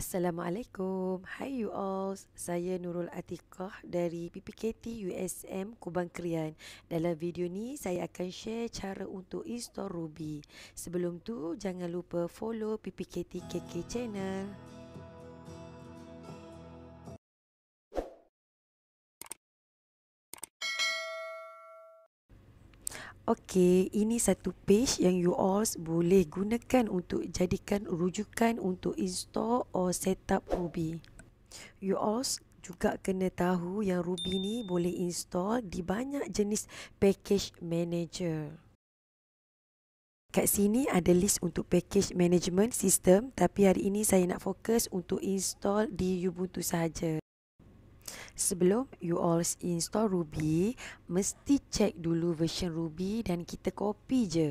Assalamualaikum. Hi you all. Saya Nurul Atikah dari PPKT USM Kubang Krian. Dalam video ni saya akan share cara untuk install Ruby. Sebelum tu jangan lupa follow PPKT KK channel. Okey, ini satu page yang you all boleh gunakan untuk jadikan rujukan untuk install or up Ruby. You all juga kena tahu yang Ruby ni boleh install di banyak jenis package manager. Kat sini ada list untuk package management system tapi hari ini saya nak fokus untuk install di Ubuntu sahaja sebelum you all install Ruby, mesti check dulu version Ruby dan kita copy je.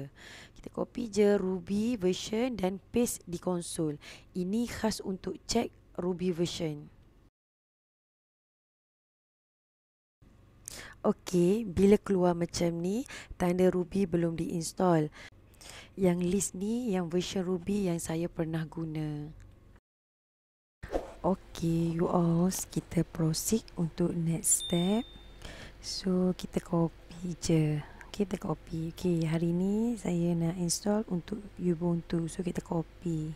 Kita copy je Ruby version dan paste di konsol. Ini khas untuk check Ruby version. Okey, bila keluar macam ni, tanda Ruby belum diinstall. Yang list ni yang version Ruby yang saya pernah guna. Okay you all Kita proceed untuk next step So kita copy je Kita copy Okay hari ni saya nak install Untuk Ubuntu So kita copy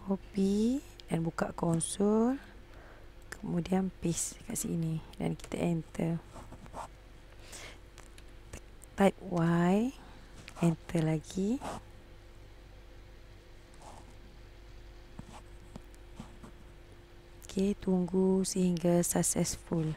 Copy Dan buka console Kemudian paste kat sini Dan kita enter Type Y Enter lagi Okay, tunggu sehingga successful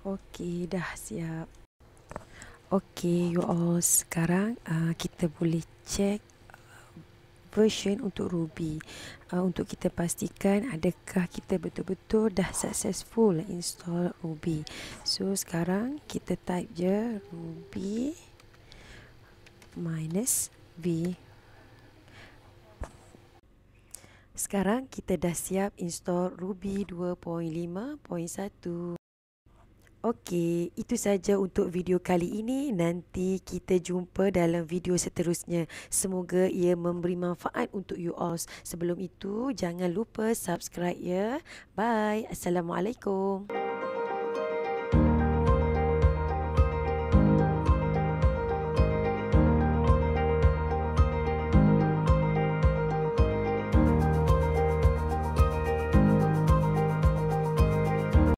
Okey, dah siap. Okey, you all sekarang uh, kita boleh check uh, version untuk Ruby uh, untuk kita pastikan adakah kita betul-betul dah successful install Ruby. So sekarang kita type je Ruby minus V. Sekarang kita dah siap install Ruby 2.5.1. Okey, itu saja untuk video kali ini. Nanti kita jumpa dalam video seterusnya. Semoga ia memberi manfaat untuk you all. Sebelum itu, jangan lupa subscribe ya. Bye. Assalamualaikum.